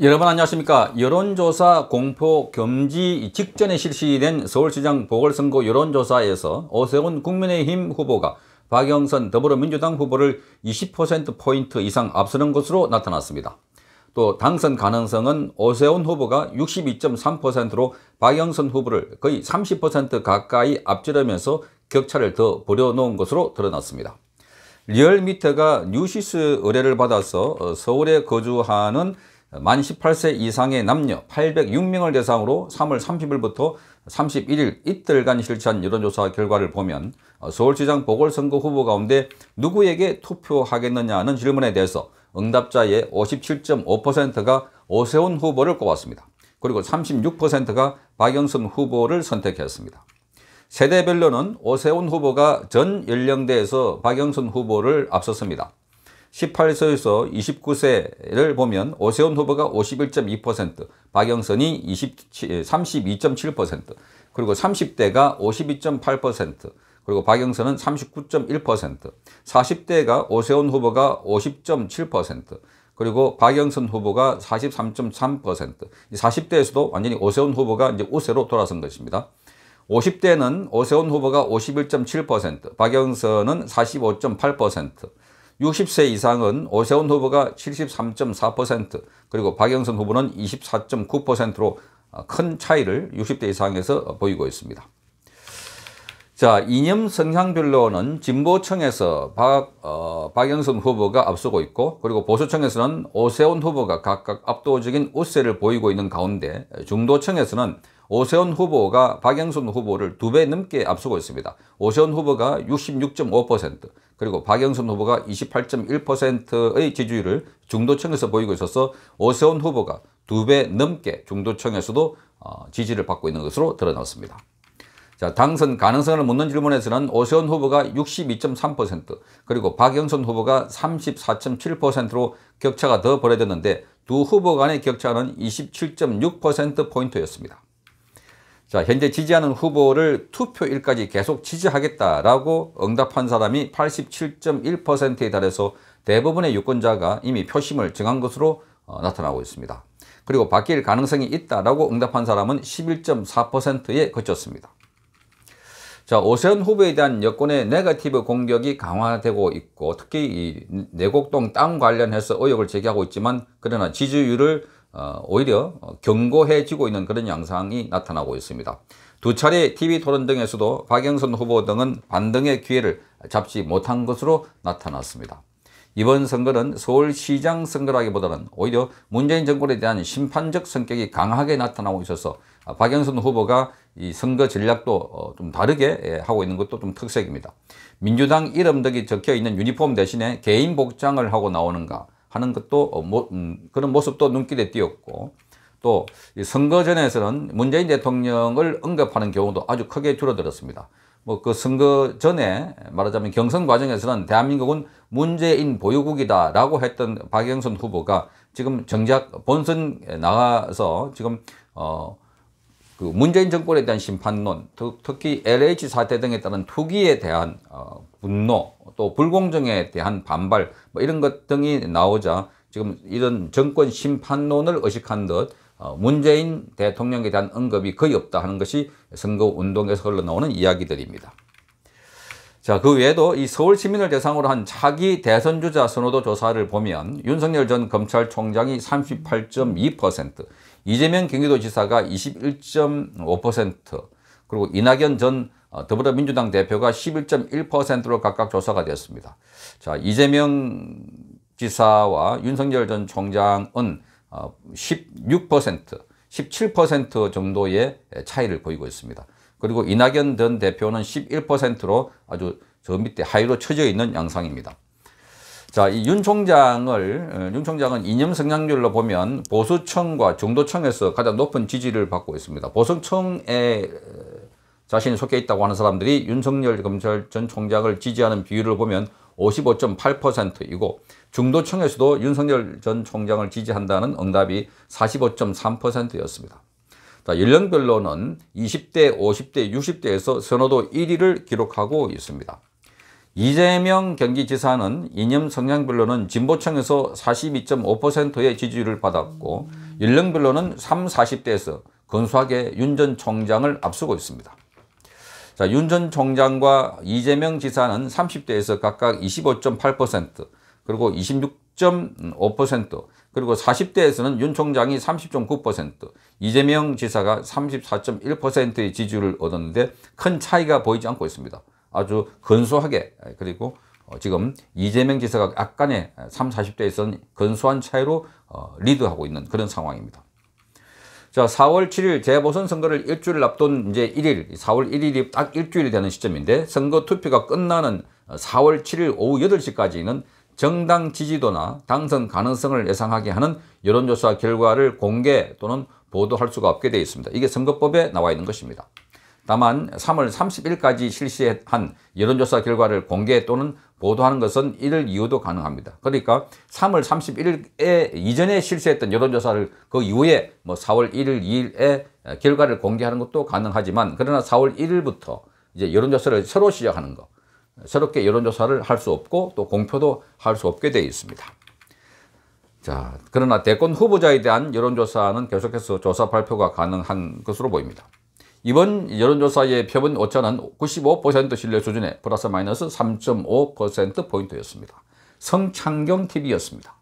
여러분 안녕하십니까 여론조사 공포 겸지 직전에 실시된 서울시장 보궐선거 여론조사에서 오세훈 국민의힘 후보가 박영선 더불어민주당 후보를 20%포인트 이상 앞서는 것으로 나타났습니다. 또 당선 가능성은 오세훈 후보가 62.3%로 박영선 후보를 거의 30% 가까이 앞지르면서 격차를 더 벌여놓은 것으로 드러났습니다. 리얼미터가 뉴시스 의뢰를 받아서 서울에 거주하는 만 18세 이상의 남녀 806명을 대상으로 3월 30일부터 31일 이틀간 실시한 여론조사 결과를 보면 어, 서울시장 보궐선거 후보 가운데 누구에게 투표하겠느냐는 질문에 대해서 응답자의 57.5%가 오세훈 후보를 꼽았습니다. 그리고 36%가 박영선 후보를 선택했습니다. 세대별로는 오세훈 후보가 전 연령대에서 박영선 후보를 앞섰습니다. 18세에서 29세를 보면 오세훈 후보가 51.2%, 박영선이 32.7%, 그리고 30대가 52.8%, 그리고 박영선은 39.1%, 40대가 오세훈 후보가 50.7%, 그리고 박영선 후보가 43.3%, 40대에서도 완전히 오세훈 후보가 이제 우세로 돌아선 것입니다. 50대는 오세훈 후보가 51.7%, 박영선은 45.8%, 60세 이상은 오세훈 후보가 73.4% 그리고 박영선 후보는 24.9%로 큰 차이를 60대 이상에서 보이고 있습니다. 자, 이념 성향별로는 진보층에서 박, 어, 박영선 후보가 앞서고 있고 그리고 보수층에서는 오세훈 후보가 각각 압도적인 우세를 보이고 있는 가운데 중도층에서는 오세훈 후보가 박영선 후보를 두 배 넘게 앞서고 있습니다. 오세훈 후보가 66.5% 그리고 박영선 후보가 28.1%의 지지율을 중도층에서 보이고 있어서 오세훈 후보가 두 배 넘게 중도층에서도 어, 지지를 받고 있는 것으로 드러났습니다. 자, 당선 가능성을 묻는 질문에서는 오세훈 후보가 62.3% 그리고 박영선 후보가 34.7%로 격차가 더 벌어졌는데 두 후보 간의 격차는 27.6%포인트였습니다. 자, 현재 지지하는 후보를 투표일까지 계속 지지하겠다라고 응답한 사람이 87.1%에 달해서 대부분의 유권자가 이미 표심을 정한 것으로 어, 나타나고 있습니다. 그리고 바뀔 가능성이 있다라고 응답한 사람은 11.4%에 그쳤습니다. 자, 오세훈 후보에 대한 여권의 네거티브 공격이 강화되고 있고 특히 이 내곡동 땅 관련해서 의혹을 제기하고 있지만 그러나 지지율을 어, 오히려 경고해지고 있는 그런 양상이 나타나고 있습니다. 두 차례 TV토론 등에서도 박영선 후보 등은 반등의 기회를 잡지 못한 것으로 나타났습니다. 이번 선거는 서울시장 선거라기보다는 오히려 문재인 정권에 대한 심판적 성격이 강하게 나타나고 있어서 박영선 후보가 이 선거 전략도 어, 좀 다르게 예, 하고 있는 것도 좀 특색입니다. 민주당 이름 등이 적혀 있는 유니폼 대신에 개인 복장을 하고 나오는가 하는 것도 어, 모, 음, 그런 모습도 눈길에 띄었고 또 선거전에서는 문재인 대통령을 언급하는 경우도 아주 크게 줄어들었습니다. 뭐 그 선거 전에 말하자면 경선 과정에서는 대한민국은 문재인 보유국이다 라고 했던 박영선 후보가 지금 정작 본선 나가서 지금 어, 그 문재인 정권에 대한 심판론, 특히 LH 사태 등에 따른 투기에 대한 어, 분노, 또 불공정에 대한 반발 뭐 이런 것 등이 나오자 지금 이런 정권 심판론을 의식한 듯 어, 문재인 대통령에 대한 언급이 거의 없다 하는 것이 선거운동에서 흘러나오는 이야기들입니다. 자, 그 외에도 이 서울 시민을 대상으로 한 차기 대선주자 선호도 조사를 보면 윤석열 전 검찰총장이 38.2%, 이재명 경기도지사가 21.5%, 그리고 이낙연 전 어, 더불어민주당 대표가 11.1%로 각각 조사가 되었습니다. 자, 이재명 지사와 윤석열 전 총장은 16%, 어, 17% 정도의 차이를 보이고 있습니다. 그리고 이낙연 전 대표는 11%로 아주 저 밑에 하위로 처져 있는 양상입니다. 자, 이 윤 총장을, 어, 윤 총장은 이념 성향률로 보면 보수층과 중도층에서 가장 높은 지지를 받고 있습니다. 보수층의 자신이 속해 있다고 하는 사람들이 윤석열 검찰 전 총장을 지지하는 비율을 보면 55.8%이고 중도층에서도 윤석열 전 총장을 지지한다는 응답이 45.3%였습니다. 연령별로는 20대, 50대, 60대에서 선호도 1위를 기록하고 있습니다. 이재명 경기지사는 이념 성향별로는 진보층에서 42.5%의 지지를 받았고 연령별로는 3, 40대에서 건수하게 윤 전 총장을 앞서고 있습니다. 자, 윤 전 총장과 이재명 지사는 30대에서 각각 25.8% 그리고 26.5% 그리고 40대에서는 윤 총장이 30.9% 이재명 지사가 34.1%의 지지를 얻었는데 큰 차이가 보이지 않고 있습니다. 아주 건소하게 그리고 어, 지금 이재명 지사가 약간의 3, 40대에서는 건소한 차이로 어, 리드하고 있는 그런 상황입니다. 자, 4월 7일 재보선 선거를 일주일 앞둔 이제 1일, 4월 1일이 딱 일주일이 되는 시점인데 선거 투표가 끝나는 4월 7일 오후 8시까지는 정당 지지도나 당선 가능성을 예상하게 하는 여론조사 결과를 공개 또는 보도할 수가 없게 되어 있습니다. 이게 선거법에 나와 있는 것입니다. 다만 3월 30일까지 실시한 여론조사 결과를 공개 또는 보도하는 것은 이를 이유도 가능합니다. 그러니까 3월 31일에 이전에 실시했던 여론조사를 그 이후에 뭐 4월 1일, 2일에 결과를 공개하는 것도 가능하지만 그러나 4월 1일부터 이제 여론조사를 새로 시작하는 것, 새롭게 여론조사를 할 수 없고 또 공표도 할 수 없게 되어 있습니다. 자, 그러나 대권 후보자에 대한 여론조사는 계속해서 조사 발표가 가능한 것으로 보입니다. 이번 여론조사의 표본 오차는 95% 신뢰 수준의 플러스 마이너스 3.5%포인트였습니다. 성창경TV였습니다.